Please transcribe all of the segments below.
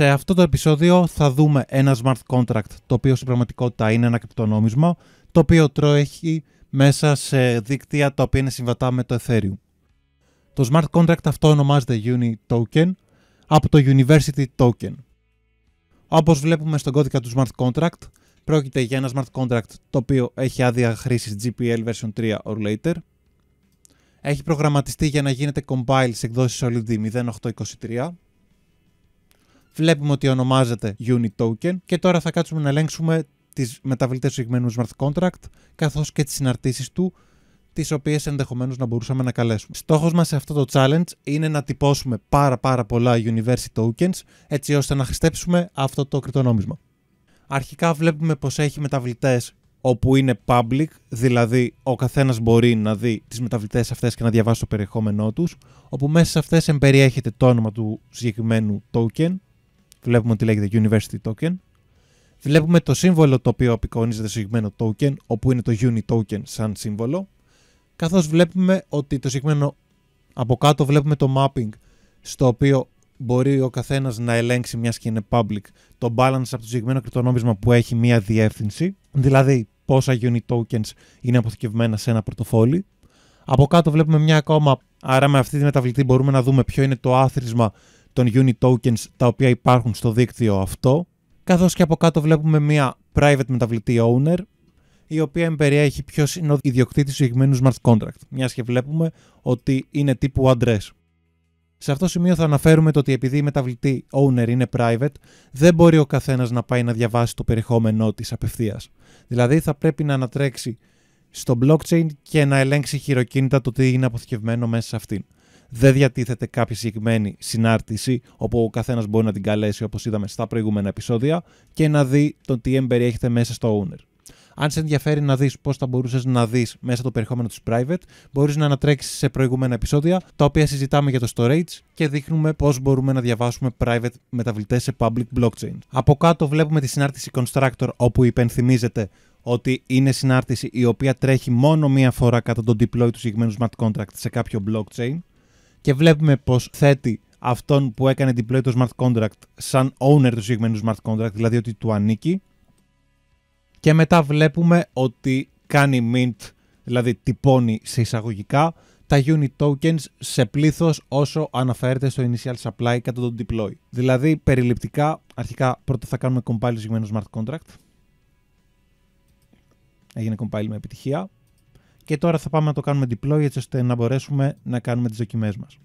Σε αυτό το επεισόδιο θα δούμε ένα smart contract το οποίο στην πραγματικότητα είναι ένα κρυπτονόμισμα το οποίο τρέχει μέσα σε δίκτυα τα οποία είναι συμβατά με το Ethereum. Το smart contract αυτό ονομάζεται Uni Token από το University Token. Όπως βλέπουμε στον κώδικα του smart contract πρόκειται για ένα smart contract το οποίο έχει άδεια χρήσης GPL version 3 or later. Έχει προγραμματιστεί για να γίνεται compile σε εκδόσεις Solidity 0823 Βλέπουμε ότι ονομάζεται Unit Token και τώρα θα κάτσουμε να ελέγξουμε τις μεταβλητές του συγκεκριμένου smart contract καθώς και τις συναρτήσεις του τις οποίες ενδεχομένως να μπορούσαμε να καλέσουμε. Στόχος μας σε αυτό το challenge είναι να τυπώσουμε πάρα πάρα πολλά University Tokens έτσι ώστε να χρηστέψουμε αυτό το κρυπτονόμισμα. Αρχικά βλέπουμε πως έχει μεταβλητές όπου είναι public, δηλαδή ο καθένας μπορεί να δει τις μεταβλητές αυτές και να διαβάσει το περιεχόμενό τους, όπου μέσα σε αυτές εμπεριέχεται το όνομα του συγκεκριμένου token, Βλέπουμε ότι λέγεται University Token. Βλέπουμε το σύμβολο το οποίο απεικονίζεται στο συγκεκριμένο token, όπου είναι το Uni Token σαν σύμβολο. Καθώς βλέπουμε ότι το συγκεκριμένο από κάτω βλέπουμε το mapping στο οποίο μπορεί ο καθένας να ελέγξει μιας και είναι public το balance από το συγκεκριμένο κρυπτονόμισμα που έχει μια διεύθυνση, δηλαδή πόσα UNI tokens είναι αποθηκευμένα σε ένα πορτοφόλι. Από κάτω βλέπουμε μια ακόμα, άρα με αυτή τη μεταβλητή μπορούμε να δούμε ποιο είναι το άθροισμα των unit tokens τα οποία υπάρχουν στο δίκτυο αυτό, καθώς και από κάτω βλέπουμε μια private μεταβλητή owner, η οποία εμπεριέχει ποιο είναι ο ιδιοκτήτη του συγκεκριμένου smart contract, μιας και βλέπουμε ότι είναι τύπου address. Σε αυτό το σημείο θα αναφέρουμε το ότι επειδή η μεταβλητή owner είναι private, δεν μπορεί ο καθένας να πάει να διαβάσει το περιεχόμενό της απευθείας. Δηλαδή θα πρέπει να ανατρέξει στο blockchain και να ελέγξει χειροκίνητα το τι είναι αποθηκευμένο μέσα σε αυτήν δεν διατίθεται κάποια συγκεκριμένη συνάρτηση όπου ο καθένας μπορεί να την καλέσει όπως είδαμε στα προηγούμενα επεισόδια και να δει το τι εμπεριέχεται μέσα στο owner. Αν σε ενδιαφέρει να δεις πώς θα μπορούσες να δεις μέσα το περιεχόμενο της private, μπορείς να ανατρέξεις σε προηγούμενα επεισόδια, τα οποία συζητάμε για το storage και δείχνουμε πώς μπορούμε να διαβάσουμε private μεταβλητές σε public blockchain. Από κάτω βλέπουμε τη συνάρτηση constructor όπου υπενθυμίζεται ότι είναι συνάρτηση η οποία τρέχει μόνο μία φορά κατά τον deploy του συγκεκριμένου smart contract σε κάποιο blockchain και βλέπουμε πως θέτει αυτόν που έκανε deploy το smart contract σαν owner του συγκεκριμένου smart contract, δηλαδή ότι του ανήκει. Και μετά βλέπουμε ότι κάνει mint, δηλαδή τυπώνει σε εισαγωγικά τα unit tokens σε πλήθος όσο αναφέρεται στο initial supply κατά τον deploy. Δηλαδή περιληπτικά, αρχικά πρώτα θα κάνουμε compile συγκεκριμένο smart contract. Έγινε compile με επιτυχία και τώρα θα πάμε να το κάνουμε deploy έτσι ώστε να μπορέσουμε να κάνουμε τις δοκιμές μας.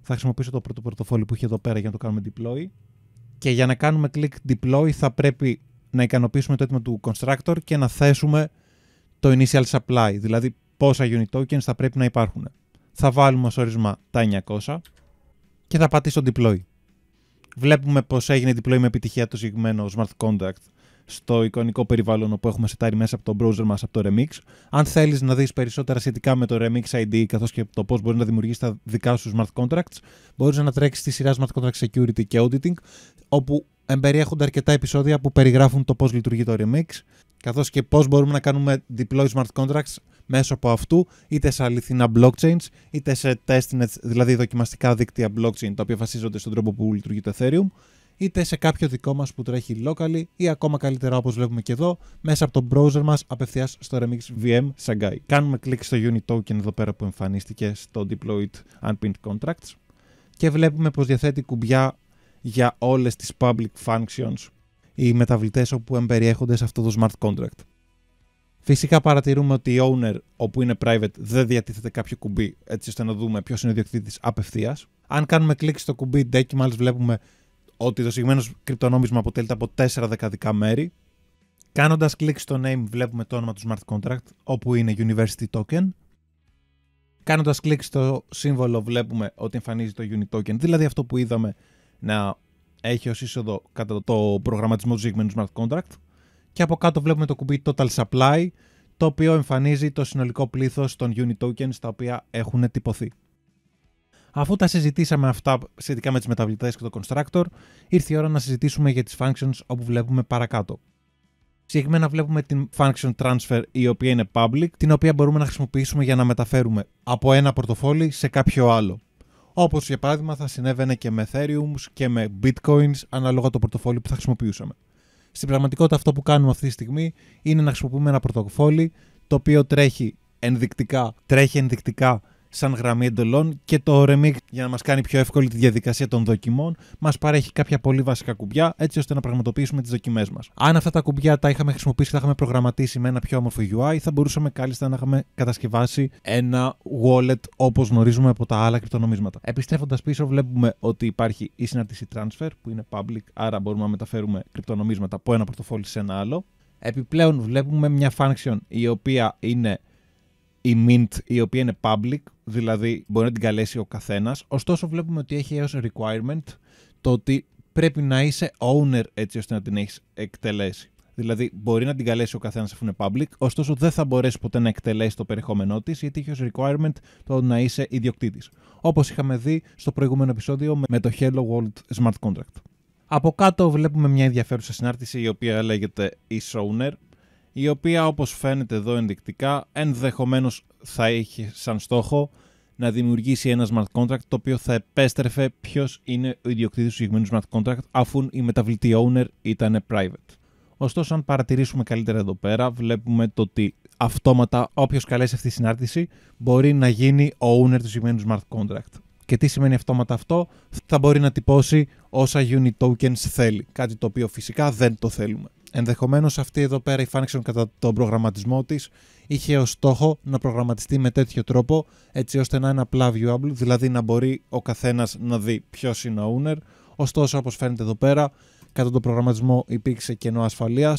Θα χρησιμοποιήσω το πρώτο πορτοφόλι που είχε εδώ πέρα για να το κάνουμε deploy και για να κάνουμε click deploy θα πρέπει να ικανοποιήσουμε το έτοιμο του constructor και να θέσουμε το initial supply, δηλαδή πόσα unit tokens θα πρέπει να υπάρχουν. Θα βάλουμε ως όρισμα τα 900 και θα πατήσω deploy. Βλέπουμε πως έγινε deploy με επιτυχία το συγκεκριμένο smart contract στο εικονικό περιβάλλον που έχουμε σετάρει μέσα από το browser μας από το Remix. Αν θέλεις να δεις περισσότερα σχετικά με το Remix ID, καθώς και το πώς μπορεί να δημιουργήσει τα δικά σου smart contracts, μπορείς να τρέξεις τη σειρά Smart Contract Security και Auditing, όπου εμπεριέχονται αρκετά επεισόδια που περιγράφουν το πώς λειτουργεί το Remix, καθώς και πώς μπορούμε να κάνουμε deploy smart contracts μέσω από αυτού, είτε σε αληθινά blockchains, είτε σε testnets, δηλαδή δοκιμαστικά δίκτυα blockchain, τα οποία βασίζονται στον τρόπο που λειτουργεί το Ethereum είτε σε κάποιο δικό μας που τρέχει locally ή ακόμα καλύτερα όπως βλέπουμε και εδώ μέσα από το browser μας απευθείας στο Remix VM Shanghai. Κάνουμε κλικ στο Unit Token εδώ πέρα που εμφανίστηκε στο Deployed Unpinned Contracts και βλέπουμε πως διαθέτει κουμπιά για όλες τις public functions οι μεταβλητές όπου εμπεριέχονται σε αυτό το smart contract. Φυσικά παρατηρούμε ότι η owner όπου είναι private δεν διατίθεται κάποιο κουμπί έτσι ώστε να δούμε ποιος είναι ο διοκτήτης απευθείας. Αν κάνουμε κλικ στο κουμπί decimals βλέπουμε ότι το συγκεκριμένο κρυπτονόμισμα αποτελείται από τέσσερα δεκαδικά μέρη. Κάνοντας κλικ στο name, βλέπουμε το όνομα του smart contract, όπου είναι University Token. Κάνοντας κλικ στο σύμβολο, βλέπουμε ότι εμφανίζει το token, δηλαδή αυτό που είδαμε να έχει ως είσοδο κατά το προγραμματισμό του συγκεκριμένου smart contract. Και από κάτω βλέπουμε το κουμπί Total Supply, το οποίο εμφανίζει το συνολικό πλήθος των tokens, τα οποία έχουν τυπωθεί. Αφού τα συζητήσαμε αυτά σχετικά με τις μεταβλητές και το constructor, ήρθε η ώρα να συζητήσουμε για τις functions όπου βλέπουμε παρακάτω. Συγκεκριμένα βλέπουμε την function transfer η οποία είναι public, την οποία μπορούμε να χρησιμοποιήσουμε για να μεταφέρουμε από ένα πορτοφόλι σε κάποιο άλλο. Όπως για παράδειγμα θα συνέβαινε και με Ethereum και με Bitcoins, ανάλογα το πορτοφόλι που θα χρησιμοποιούσαμε. Στην πραγματικότητα, αυτό που κάνουμε αυτή τη στιγμή είναι να χρησιμοποιούμε ένα πορτοφόλι το οποίο τρέχει ενδεικτικά, τρέχει ενδεικτικά σαν γραμμή εντολών και το Remix για να μας κάνει πιο εύκολη τη διαδικασία των δοκιμών μας παρέχει κάποια πολύ βασικά κουμπιά έτσι ώστε να πραγματοποιήσουμε τις δοκιμές μας. Αν αυτά τα κουμπιά τα είχαμε χρησιμοποιήσει, τα είχαμε προγραμματίσει με ένα πιο όμορφο UI θα μπορούσαμε κάλλιστα να είχαμε κατασκευάσει ένα wallet όπως γνωρίζουμε από τα άλλα κρυπτονομίσματα. Επιστρέφοντας πίσω βλέπουμε ότι υπάρχει η συνάρτηση transfer που είναι public άρα μπορούμε να μεταφέρουμε κρυπτονομίσματα από ένα πορτοφόλι σε ένα άλλο. Επιπλέον βλέπουμε μια function η οποία είναι η Mint, η οποία είναι public, δηλαδή μπορεί να την καλέσει ο καθένας. Ωστόσο, βλέπουμε ότι έχει έως requirement το ότι πρέπει να είσαι owner έτσι ώστε να την έχεις εκτελέσει. Δηλαδή, μπορεί να την καλέσει ο καθένας αφού είναι public, ωστόσο δεν θα μπορέσει ποτέ να εκτελέσει το περιεχόμενό της, γιατί έχει ως requirement το να είσαι ιδιοκτήτης. Όπως είχαμε δει στο προηγούμενο επεισόδιο με το Hello World Smart Contract. Από κάτω βλέπουμε μια ενδιαφέρουσα συνάρτηση η οποία λέγεται e-owner, η οποία όπως φαίνεται εδώ ενδεικτικά ενδεχομένως θα είχε σαν στόχο να δημιουργήσει ένα smart contract το οποίο θα επέστρεφε ποιος είναι ο ιδιοκτήτης του συγκεκριμένου smart contract αφού η μεταβλητή owner ήταν private. Ωστόσο, αν παρατηρήσουμε καλύτερα εδώ πέρα, βλέπουμε το ότι αυτόματα όποιος καλέσει αυτή τη συνάρτηση μπορεί να γίνει ο owner του συγκεκριμένου smart contract. Και τι σημαίνει αυτόματα αυτό, θα μπορεί να τυπώσει όσα unit tokens θέλει. Κάτι το οποίο φυσικά δεν το θέλουμε. Ενδεχομένως αυτή εδώ πέρα η function κατά τον προγραμματισμό της είχε ως στόχο να προγραμματιστεί με τέτοιο τρόπο έτσι ώστε να είναι απλά viewable, δηλαδή να μπορεί ο καθένας να δει ποιος είναι ο owner. Ωστόσο, όπως φαίνεται εδώ πέρα, κατά τον προγραμματισμό υπήρξε κενό ασφαλείας,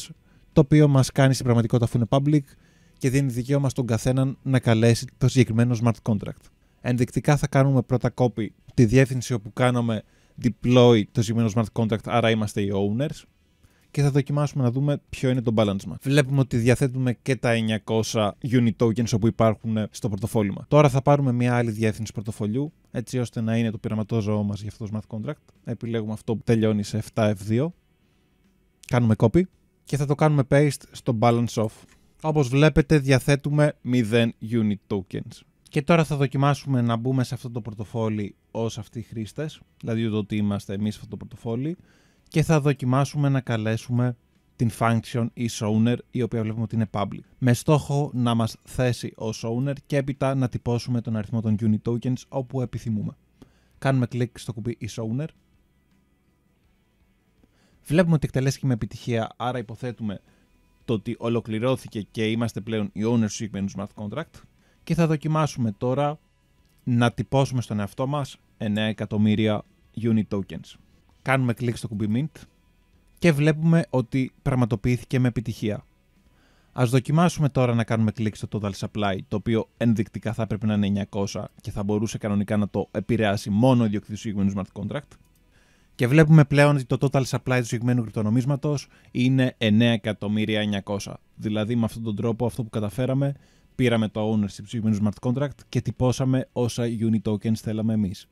το οποίο μας κάνει στην πραγματικότητα αφού είναι public και δίνει δικαίωμα στον καθέναν να καλέσει το συγκεκριμένο smart contract. Ενδεικτικά θα κάνουμε πρώτα copy τη διεύθυνση όπου κάναμε deploy το συγκεκριμένο smart contract, άρα είμαστε οι owners και θα δοκιμάσουμε να δούμε ποιο είναι το balance μα. Βλέπουμε ότι διαθέτουμε και τα 900 unit tokens όπου υπάρχουν στο πορτοφόλι μας. Τώρα θα πάρουμε μια άλλη διεύθυνση πορτοφολιού, έτσι ώστε να είναι το πειραματόζωό μας για αυτό το smart contract. Επιλέγουμε αυτό που τελειώνει σε 7F2. Κάνουμε copy και θα το κάνουμε paste στο balance off. Όπως βλέπετε διαθέτουμε 0 unit tokens. Και τώρα θα δοκιμάσουμε να μπούμε σε αυτό το πορτοφόλι ως αυτοί οι χρήστες, δηλαδή το ότι είμαστε εμείς σε αυτό το πορτοφόλι και θα δοκιμάσουμε να καλέσουμε την function ή η οποία βλέπουμε ότι είναι public με στόχο να μας θέσει ο owner και έπειτα να τυπώσουμε τον αριθμό των unit tokens όπου επιθυμούμε. Κάνουμε κλικ στο κουμπί e showner Βλέπουμε ότι εκτελέστηκε με επιτυχία, άρα υποθέτουμε το ότι ολοκληρώθηκε και είμαστε πλέον η ownership του smart contract και θα δοκιμάσουμε τώρα να τυπώσουμε στον εαυτό μας 9 εκατομμύρια unit tokens κάνουμε κλικ στο κουμπί Mint και βλέπουμε ότι πραγματοποιήθηκε με επιτυχία. Ας δοκιμάσουμε τώρα να κάνουμε κλικ στο Total Supply, το οποίο ενδεικτικά θα πρέπει να είναι 900 και θα μπορούσε κανονικά να το επηρεάσει μόνο ο ιδιοκτήτης του συγκεκριμένου smart contract. Και βλέπουμε πλέον ότι το total supply του συγκεκριμένου κρυπτονομίσματος είναι 9.900.000. Δηλαδή με αυτόν τον τρόπο αυτό που καταφέραμε πήραμε το ownership του συγκεκριμένου smart contract και τυπώσαμε όσα unit tokens θέλαμε εμείς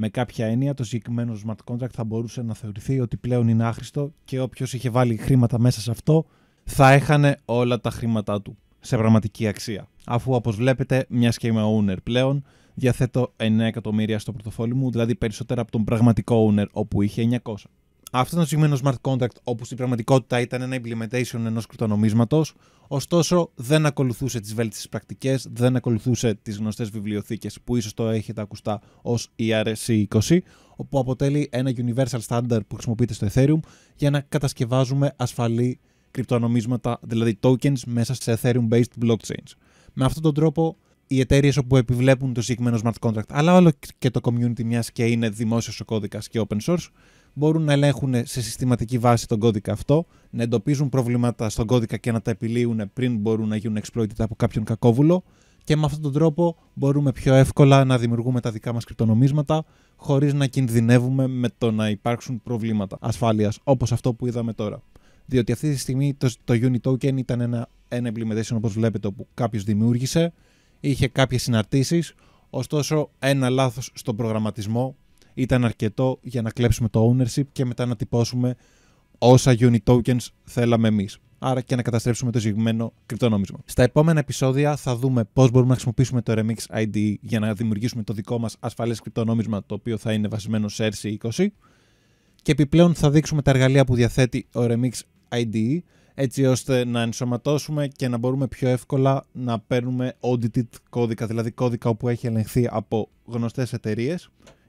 με κάποια έννοια το συγκεκριμένο smart contract θα μπορούσε να θεωρηθεί ότι πλέον είναι άχρηστο και όποιος είχε βάλει χρήματα μέσα σε αυτό θα έχανε όλα τα χρήματά του σε πραγματική αξία. Αφού όπως βλέπετε, μιας και είμαι owner πλέον, διαθέτω 9 εκατομμύρια στο πορτοφόλι μου, δηλαδή περισσότερα από τον πραγματικό owner όπου είχε 900 αυτό ήταν το συγκεκριμένο smart contract όπου στην πραγματικότητα ήταν ένα implementation ενός κρυπτονομίσματος, ωστόσο δεν ακολουθούσε τις βέλτιστες πρακτικές, δεν ακολουθούσε τις γνωστές βιβλιοθήκες που ίσως το έχετε ακουστά ως ERC20, όπου αποτελεί ένα universal standard που χρησιμοποιείται στο Ethereum για να κατασκευάζουμε ασφαλή κρυπτονομίσματα, δηλαδή tokens μέσα σε Ethereum-based blockchains. Με αυτόν τον τρόπο οι εταιρείες όπου επιβλέπουν το συγκεκριμένο smart contract, αλλά όλο και το community μιας και είναι δημόσιος ο κώδικας και open source, μπορούν να ελέγχουν σε συστηματική βάση τον κώδικα αυτό, να εντοπίζουν προβλήματα στον κώδικα και να τα επιλύουν πριν μπορούν να γίνουν exploited από κάποιον κακόβουλο και με αυτόν τον τρόπο μπορούμε πιο εύκολα να δημιουργούμε τα δικά μας κρυπτονομίσματα χωρίς να κινδυνεύουμε με το να υπάρξουν προβλήματα ασφάλειας όπως αυτό που είδαμε τώρα. Διότι αυτή τη στιγμή το, το Token ήταν ένα, ένα implementation όπως βλέπετε που κάποιος δημιούργησε, είχε κάποιες συναρτήσεις, ωστόσο ένα λάθος στον προγραμματισμό ήταν αρκετό για να κλέψουμε το ownership και μετά να τυπώσουμε όσα unit tokens θέλαμε εμείς. Άρα και να καταστρέψουμε το συγκεκριμένο κρυπτονόμισμα. Στα επόμενα επεισόδια θα δούμε πώς μπορούμε να χρησιμοποιήσουμε το Remix ID για να δημιουργήσουμε το δικό μας ασφαλές κρυπτονόμισμα το οποίο θα είναι βασισμένο σε RC20. Και επιπλέον θα δείξουμε τα εργαλεία που διαθέτει ο Remix ID έτσι ώστε να ενσωματώσουμε και να μπορούμε πιο εύκολα να παίρνουμε audited κώδικα, δηλαδή κώδικα που έχει ελεγχθεί από γνωστές εταιρείες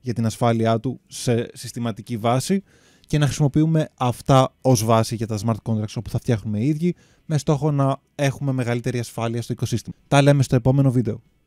για την ασφάλειά του σε συστηματική βάση και να χρησιμοποιούμε αυτά ως βάση για τα smart contracts όπου θα φτιάχνουμε οι ίδιοι με στόχο να έχουμε μεγαλύτερη ασφάλεια στο οικοσύστημα. Τα λέμε στο επόμενο βίντεο.